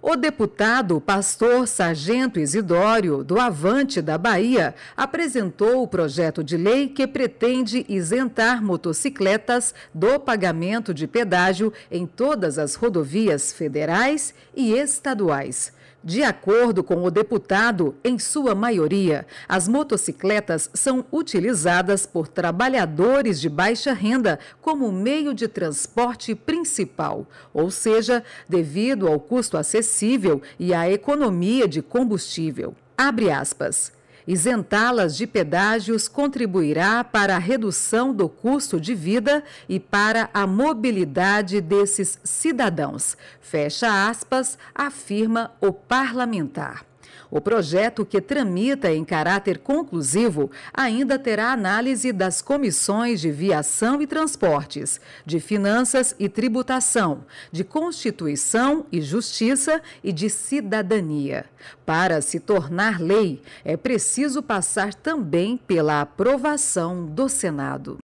O deputado pastor Sargento Isidório, do Avante da Bahia, apresentou o projeto de lei que pretende isentar motocicletas do pagamento de pedágio em todas as rodovias federais e estaduais. De acordo com o deputado, em sua maioria, as motocicletas são utilizadas por trabalhadores de baixa renda como meio de transporte principal, ou seja, devido ao custo acessível acessível e à economia de combustível. Abre aspas. Isentá-las de pedágios contribuirá para a redução do custo de vida e para a mobilidade desses cidadãos. Fecha aspas, afirma o parlamentar. O projeto, que tramita em caráter conclusivo, ainda terá análise das comissões de Viação e Transportes, de Finanças e Tributação, de Constituição e Justiça e de Cidadania. Para se tornar lei, é preciso passar também pela aprovação do Senado.